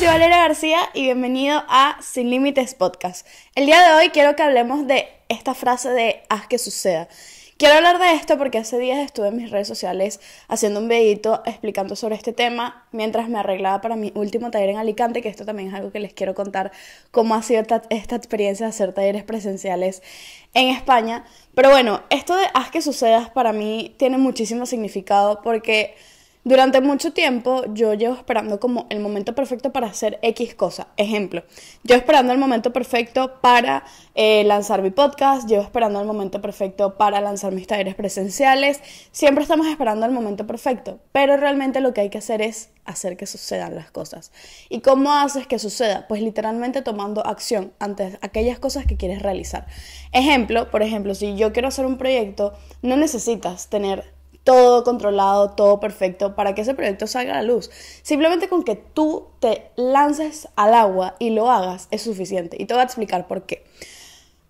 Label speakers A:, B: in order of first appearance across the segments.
A: soy Valeria García y bienvenido a Sin Límites Podcast. El día de hoy quiero que hablemos de esta frase de haz que suceda. Quiero hablar de esto porque hace días estuve en mis redes sociales haciendo un videito explicando sobre este tema mientras me arreglaba para mi último taller en Alicante, que esto también es algo que les quiero contar, cómo ha sido esta experiencia de hacer talleres presenciales en España. Pero bueno, esto de haz que sucedas para mí tiene muchísimo significado porque... Durante mucho tiempo yo llevo esperando como el momento perfecto para hacer X cosa. Ejemplo, yo esperando el momento perfecto para eh, lanzar mi podcast, llevo esperando el momento perfecto para lanzar mis talleres presenciales, siempre estamos esperando el momento perfecto, pero realmente lo que hay que hacer es hacer que sucedan las cosas. ¿Y cómo haces que suceda? Pues literalmente tomando acción ante aquellas cosas que quieres realizar. Ejemplo, por ejemplo, si yo quiero hacer un proyecto, no necesitas tener todo controlado, todo perfecto, para que ese proyecto salga a la luz. Simplemente con que tú te lances al agua y lo hagas es suficiente. Y te voy a explicar por qué.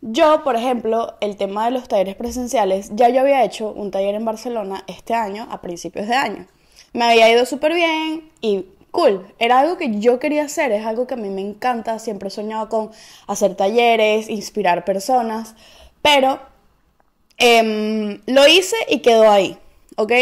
A: Yo, por ejemplo, el tema de los talleres presenciales, ya yo había hecho un taller en Barcelona este año, a principios de año. Me había ido súper bien y cool. Era algo que yo quería hacer, es algo que a mí me encanta, siempre he soñado con hacer talleres, inspirar personas, pero em, lo hice y quedó ahí. ¿ok?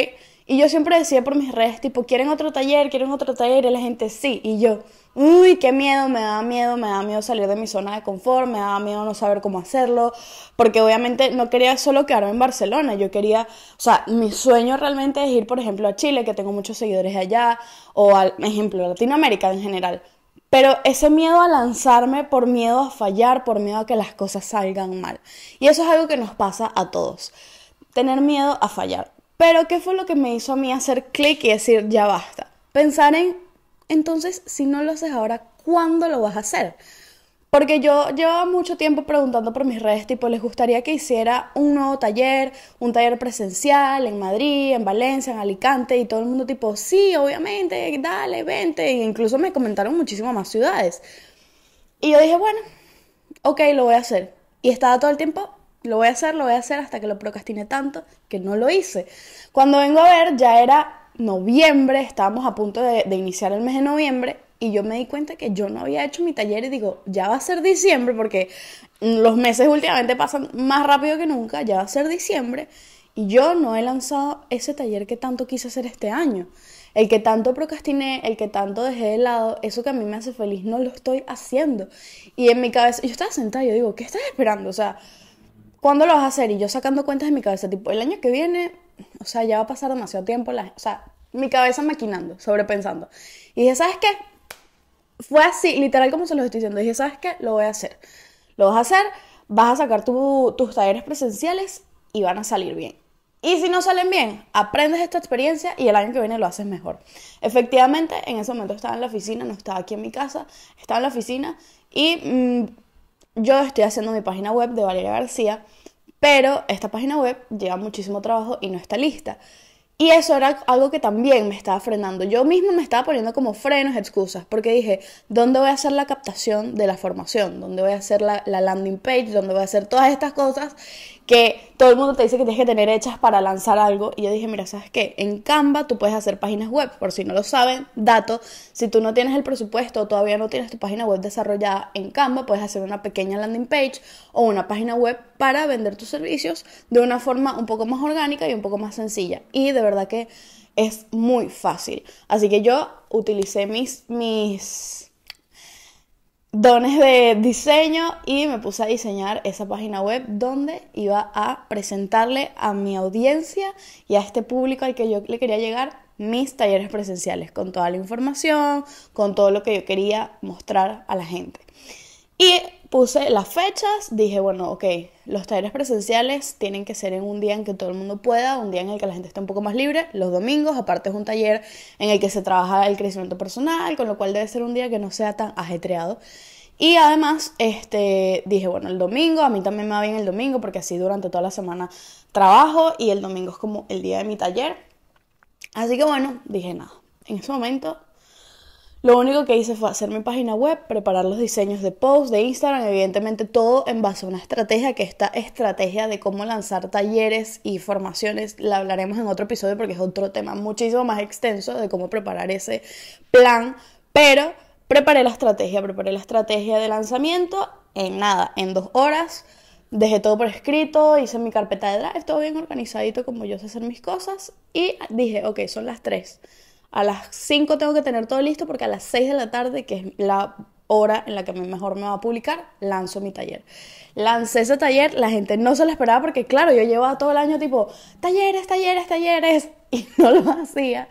A: Y yo siempre decía por mis redes, tipo, ¿quieren otro taller? ¿Quieren otro taller? Y la gente sí. Y yo, uy, qué miedo, me da miedo, me da miedo salir de mi zona de confort, me da miedo no saber cómo hacerlo, porque obviamente no quería solo quedarme en Barcelona, yo quería, o sea, mi sueño realmente es ir, por ejemplo, a Chile, que tengo muchos seguidores allá, o al ejemplo, Latinoamérica en general. Pero ese miedo a lanzarme por miedo a fallar, por miedo a que las cosas salgan mal. Y eso es algo que nos pasa a todos. Tener miedo a fallar. Pero ¿qué fue lo que me hizo a mí hacer clic y decir, ya basta? Pensar en, entonces, si no lo haces ahora, ¿cuándo lo vas a hacer? Porque yo llevaba mucho tiempo preguntando por mis redes, tipo, les gustaría que hiciera un nuevo taller, un taller presencial en Madrid, en Valencia, en Alicante, y todo el mundo tipo, sí, obviamente, dale, vente, e incluso me comentaron muchísimas más ciudades. Y yo dije, bueno, ok, lo voy a hacer. Y estaba todo el tiempo lo voy a hacer, lo voy a hacer hasta que lo procrastiné tanto que no lo hice. Cuando vengo a ver, ya era noviembre, estábamos a punto de, iniciar el mes de noviembre y yo me di cuenta que yo no había hecho mi taller y digo, ya va a ser diciembre porque los meses últimamente pasan más rápido que nunca, ya va a ser diciembre y yo no he lanzado ese taller que tanto quise hacer este año. El que tanto procrastiné, el que tanto dejé de lado, eso que a mí me hace feliz, no lo estoy haciendo. Y en mi cabeza, yo estaba sentada, yo digo, ¿qué estás esperando? O sea, ¿Cuándo lo vas a hacer? Y yo sacando cuentas de mi cabeza, tipo, el año que viene, o sea, ya va a pasar demasiado tiempo, la, o sea, mi cabeza maquinando, sobrepensando. Y dije, ¿sabes qué? Fue así, literal como se los estoy diciendo. Dije, ¿sabes qué? Lo voy a hacer. Lo vas a hacer, vas a sacar tus talleres presenciales y van a salir bien. Y si no salen bien, aprendes esta experiencia y el año que viene lo haces mejor. Efectivamente, en ese momento estaba en la oficina, no estaba aquí en mi casa, estaba en la oficina y mm, yo estoy haciendo mi página web de Valeria García, pero esta página web lleva muchísimo trabajo y no está lista. Y eso era algo que también me estaba frenando. Yo mismo me estaba poniendo como frenos, excusas, porque dije, ¿dónde voy a hacer la captación de la formación? ¿Dónde voy a hacer la, la landing page? ¿Dónde voy a hacer todas estas cosas que todo el mundo te dice que tienes que tener hechas para lanzar algo. Y yo dije, mira, ¿sabes qué? En Canva tú puedes hacer páginas web, por si no lo saben, dato, si tú no tienes el presupuesto, o todavía no tienes tu página web desarrollada en Canva, puedes hacer una pequeña landing page o una página web para vender tus servicios de una forma un poco más orgánica y un poco más sencilla. Y de verdad que es muy fácil. Así que yo utilicé mis, mis dones de diseño y me puse a diseñar esa página web donde iba a presentarle a mi audiencia y a este público al que yo le quería llegar mis talleres presenciales, con toda la información, con todo lo que yo quería mostrar a la gente. Y puse las fechas, dije, bueno, ok, los talleres presenciales tienen que ser en un día en que todo el mundo pueda, un día en el que la gente esté un poco más libre, los domingos, aparte es un taller en el que se trabaja el crecimiento personal, con lo cual debe ser un día que no sea tan ajetreado. Y además, este, dije, bueno, el domingo, a mí también me va bien el domingo, porque así durante toda la semana trabajo y el domingo es como el día de mi taller. Así que bueno, dije nada. En ese momento lo único que hice fue hacer mi página web, preparar los diseños de posts, de Instagram, evidentemente todo en base a una estrategia, que esta estrategia de cómo lanzar talleres y formaciones la hablaremos en otro episodio porque es otro tema muchísimo más extenso de cómo preparar ese plan, pero preparé la estrategia, preparé la estrategia de lanzamiento en nada, en dos horas, dejé todo por escrito, hice mi carpeta de drive, todo bien organizadito como yo sé hacer mis cosas y dije, ok, son las tres. A las 5 tengo que tener todo listo porque a las 6 de la tarde, que es la hora en la que mejor me va a publicar, lanzo mi taller. Lancé ese taller, la gente no se lo esperaba porque, claro, yo llevaba todo el año tipo, talleres, talleres, talleres, y no lo hacía.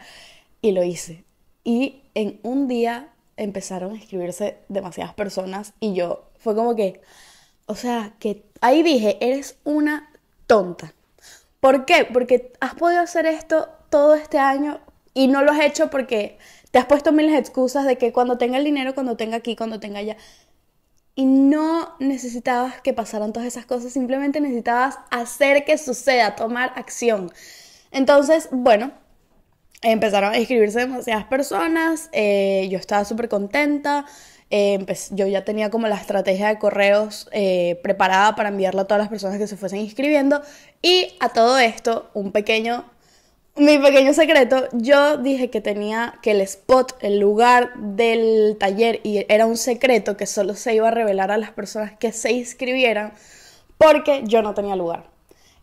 A: Y lo hice. Y en un día empezaron a escribirse demasiadas personas y yo fue como que, o sea, que ahí dije, eres una tonta. ¿Por qué? Porque has podido hacer esto todo este año y no lo has hecho porque te has puesto miles de excusas de que cuando tenga el dinero, cuando tenga aquí, cuando tenga allá. Y no necesitabas que pasaran todas esas cosas, simplemente necesitabas hacer que suceda, tomar acción. Entonces, bueno, empezaron a inscribirse demasiadas personas, eh, yo estaba súper contenta, eh, yo ya tenía como la estrategia de correos eh, preparada para enviarla a todas las personas que se fuesen inscribiendo y a todo esto un pequeño mi pequeño secreto, yo dije que tenía que el spot, el lugar del taller, y era un secreto que solo se iba a revelar a las personas que se inscribieran, porque yo no tenía lugar.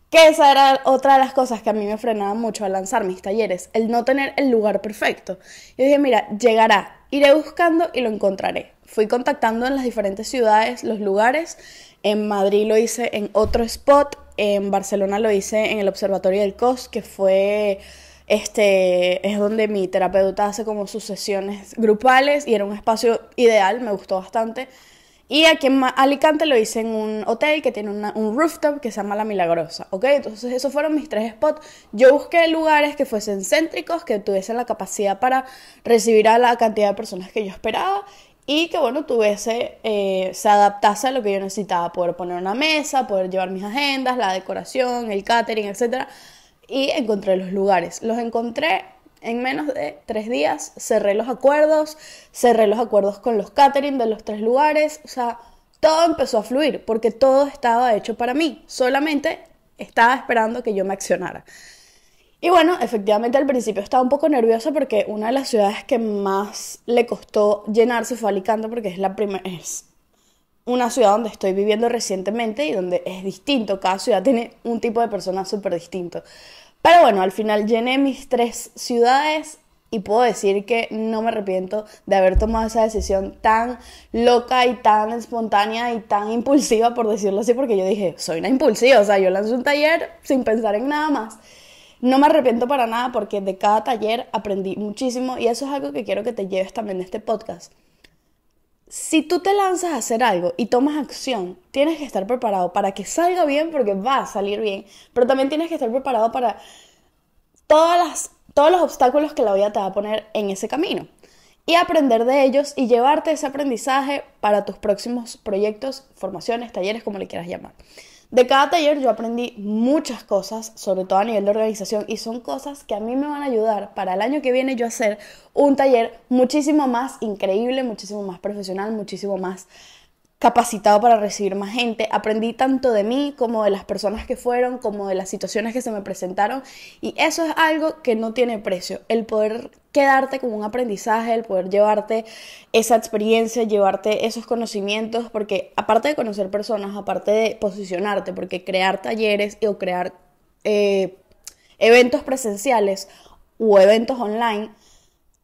A: Que esa era otra de las cosas que a mí me frenaba mucho al lanzar mis talleres, el no tener el lugar perfecto. Yo dije, mira, llegará, iré buscando y lo encontraré. Fui contactando en las diferentes ciudades, los lugares, en Madrid lo hice en otro spot. En Barcelona lo hice en el Observatorio del COS, que fue este es donde mi terapeuta hace como sus sesiones grupales y era un espacio ideal, me gustó bastante. Y aquí en Alicante lo hice en un hotel que tiene un rooftop que se llama La Milagrosa, ¿ok? Entonces esos fueron mis tres spots. Yo busqué lugares que fuesen céntricos, que tuviesen la capacidad para recibir a la cantidad de personas que yo esperaba y que bueno, tuviese, eh, se adaptase a lo que yo necesitaba, poder poner una mesa, poder llevar mis agendas, la decoración, el catering, etc. Y encontré los lugares. Los encontré en menos de tres días, cerré los acuerdos, cerré los acuerdos con los catering de los tres lugares, o sea, todo empezó a fluir porque todo estaba hecho para mí, solamente estaba esperando que yo me accionara. Y bueno, efectivamente al principio estaba un poco nerviosa porque una de las ciudades que más le costó llenarse fue Alicante porque es la primera es una ciudad donde estoy viviendo recientemente y donde es distinto, cada ciudad tiene un tipo de persona súper distinto. Pero bueno, al final llené mis tres ciudades y puedo decir que no me arrepiento de haber tomado esa decisión tan loca y tan espontánea y tan impulsiva, por decirlo así, porque yo dije, soy una impulsiva, o sea, yo lanzo un taller sin pensar en nada más. No me arrepiento para nada porque de cada taller aprendí muchísimo y eso es algo que quiero que te lleves también de este podcast. Si tú te lanzas a hacer algo y tomas acción, tienes que estar preparado para que salga bien porque va a salir bien, pero también tienes que estar preparado para todas todos los obstáculos que la vida te va a poner en ese camino y aprender de ellos y llevarte ese aprendizaje para tus próximos proyectos, formaciones, talleres, como le quieras llamar. De cada taller yo aprendí muchas cosas, sobre todo a nivel de organización, y son cosas que a mí me van a ayudar para el año que viene yo hacer un taller muchísimo más increíble, muchísimo más profesional, muchísimo más capacitado para recibir más gente. Aprendí tanto de mí como de las personas que fueron, como de las situaciones que se me presentaron. Y eso es algo que no tiene precio. El poder quedarte con un aprendizaje, el poder llevarte esa experiencia, llevarte esos conocimientos, porque aparte de conocer personas, aparte de posicionarte, porque crear talleres o crear eh, eventos presenciales o eventos online,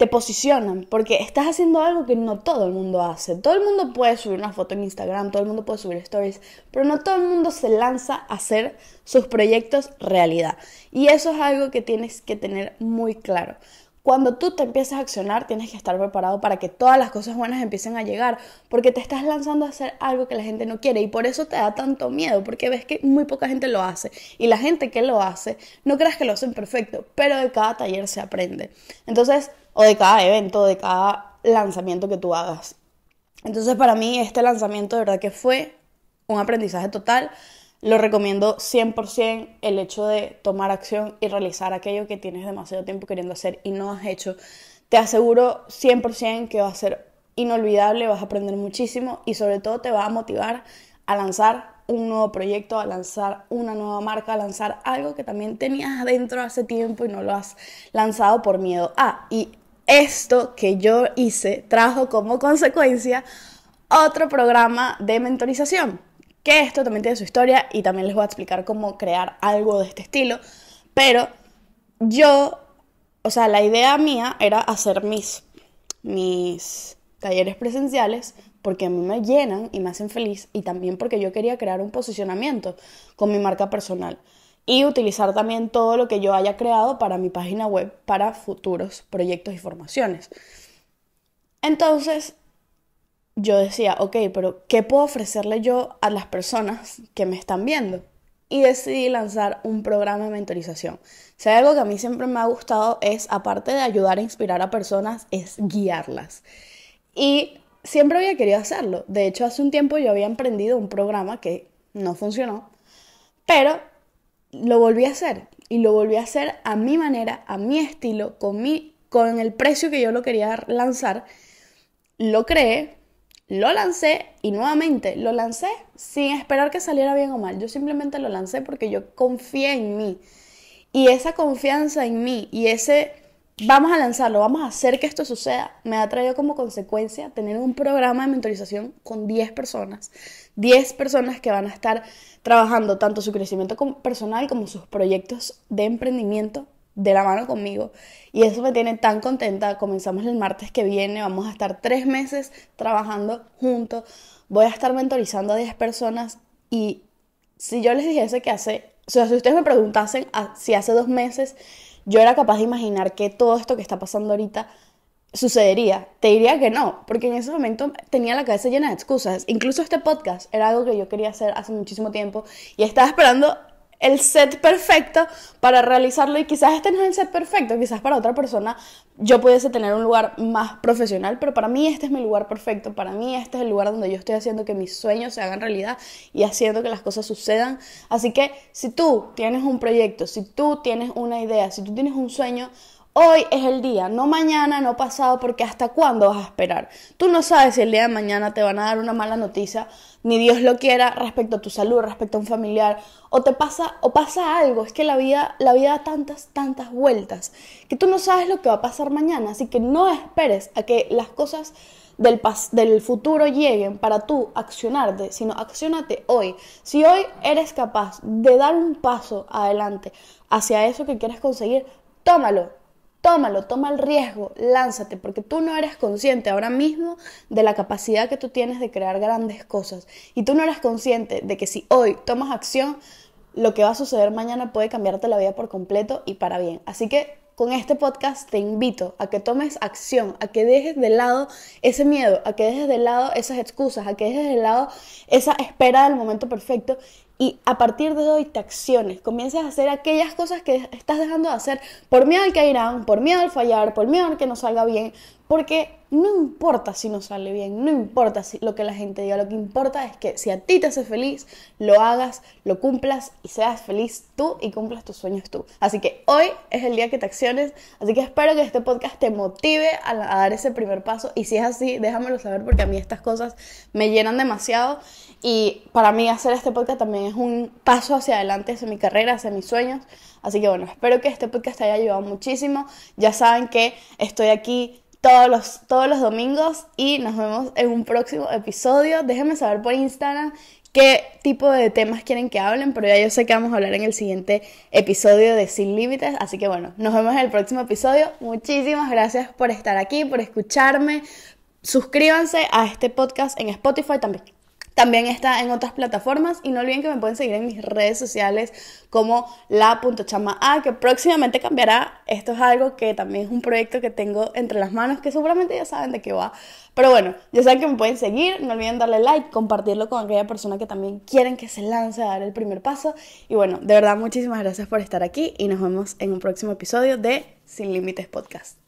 A: te posicionan, porque estás haciendo algo que no todo el mundo hace. Todo el mundo puede subir una foto en Instagram, todo el mundo puede subir stories, pero no todo el mundo se lanza a hacer sus proyectos realidad. Y eso es algo que tienes que tener muy claro. Cuando tú te empiezas a accionar, tienes que estar preparado para que todas las cosas buenas empiecen a llegar, porque te estás lanzando a hacer algo que la gente no quiere y por eso te da tanto miedo, porque ves que muy poca gente lo hace y la gente que lo hace, no creas que lo hacen perfecto, pero de cada taller se aprende. Entonces, o de cada evento, de cada lanzamiento que tú hagas. Entonces, para mí este lanzamiento de verdad que fue un aprendizaje total lo recomiendo 100% el hecho de tomar acción y realizar aquello que tienes demasiado tiempo queriendo hacer y no has hecho. Te aseguro 100% que va a ser inolvidable, vas a aprender muchísimo y sobre todo te va a motivar a lanzar un nuevo proyecto, a lanzar una nueva marca, a lanzar algo que también tenías adentro hace tiempo y no lo has lanzado por miedo. Ah, y esto que yo hice trajo como consecuencia otro programa de mentorización que esto también tiene su historia y también les voy a explicar cómo crear algo de este estilo, pero yo, o sea, la idea mía era hacer mis, mis talleres presenciales porque a mí me llenan y me hacen feliz y también porque yo quería crear un posicionamiento con mi marca personal y utilizar también todo lo que yo haya creado para mi página web para futuros proyectos y formaciones. Entonces, yo decía, ok, pero ¿qué puedo ofrecerle yo a las personas que me están viendo? Y decidí lanzar un programa de mentorización. Si hay algo que a mí siempre me ha gustado es, aparte de ayudar a inspirar a personas, es guiarlas. Y siempre había querido hacerlo. De hecho, hace un tiempo yo había emprendido un programa que no funcionó, pero lo volví a hacer. Y lo volví a hacer a mi manera, a mi estilo, con, mi, con el precio que yo lo quería lanzar. Lo creé, lo lancé y nuevamente lo lancé sin esperar que saliera bien o mal. Yo simplemente lo lancé porque yo confié en mí. Y esa confianza en mí y ese vamos a lanzarlo, vamos a hacer que esto suceda, me ha traído como consecuencia tener un programa de mentorización con 10 personas. 10 personas que van a estar trabajando tanto su crecimiento personal como sus proyectos de emprendimiento de la mano conmigo. Y eso me tiene tan contenta. Comenzamos el martes que viene, vamos a estar tres meses trabajando juntos. Voy a estar mentorizando a 10 personas y si yo les dijese que hace, o sea, si ustedes me preguntasen si hace dos meses yo era capaz de imaginar que todo esto que está pasando ahorita sucedería, te diría que no, porque en ese momento tenía la cabeza llena de excusas. Incluso este podcast era algo que yo quería hacer hace muchísimo tiempo y estaba esperando el set perfecto para realizarlo y quizás este no es el set perfecto, quizás para otra persona yo pudiese tener un lugar más profesional, pero para mí este es mi lugar perfecto, para mí este es el lugar donde yo estoy haciendo que mis sueños se hagan realidad y haciendo que las cosas sucedan. Así que si tú tienes un proyecto, si tú tienes una idea, si tú tienes un sueño, Hoy es el día, no mañana, no pasado, porque hasta cuándo vas a esperar. Tú no sabes si el día de mañana te van a dar una mala noticia, ni Dios lo quiera, respecto a tu salud, respecto a un familiar, o te pasa, o pasa algo. Es que la vida, la vida da tantas, tantas vueltas, que tú no sabes lo que va a pasar mañana. Así que no esperes a que las cosas del, pas del futuro lleguen para tú accionarte, sino accionate hoy. Si hoy eres capaz de dar un paso adelante hacia eso que quieres conseguir, tómalo Tómalo, toma el riesgo, lánzate, porque tú no eres consciente ahora mismo de la capacidad que tú tienes de crear grandes cosas. Y tú no eres consciente de que si hoy tomas acción, lo que va a suceder mañana puede cambiarte la vida por completo y para bien. Así que con este podcast te invito a que tomes acción, a que dejes de lado ese miedo, a que dejes de lado esas excusas, a que dejes de lado esa espera del momento perfecto y a partir de hoy te acciones, comiences a hacer aquellas cosas que estás dejando de hacer por miedo al que por miedo al fallar, por miedo al que no salga bien, porque no importa si no sale bien, no importa si lo que la gente diga, lo que importa es que si a ti te hace feliz, lo hagas, lo cumplas y seas feliz tú y cumplas tus sueños tú. Así que hoy es el día que te acciones, así que espero que este podcast te motive a, a dar ese primer paso y si es así, déjamelo saber porque a mí estas cosas me llenan demasiado y para mí hacer este podcast también es un paso hacia adelante hacia mi carrera, hacia mis sueños. Así que bueno, espero que este podcast te haya ayudado muchísimo. Ya saben que estoy aquí todos los, todos los domingos y nos vemos en un próximo episodio. Déjenme saber por Instagram qué tipo de temas quieren que hablen, pero ya yo sé que vamos a hablar en el siguiente episodio de Sin Límites, así que bueno, nos vemos en el próximo episodio. Muchísimas gracias por estar aquí, por escucharme. Suscríbanse a este podcast en Spotify también. También está en otras plataformas y no olviden que me pueden seguir en mis redes sociales como la.chamaa, que próximamente cambiará. Esto es algo que también es un proyecto que tengo entre las manos, que seguramente ya saben de qué va. Pero bueno, ya saben que me pueden seguir, no olviden darle like, compartirlo con aquella persona que también quieren que se lance a dar el primer paso. Y bueno, de verdad muchísimas gracias por estar aquí y nos vemos en un próximo episodio de Sin Límites Podcast.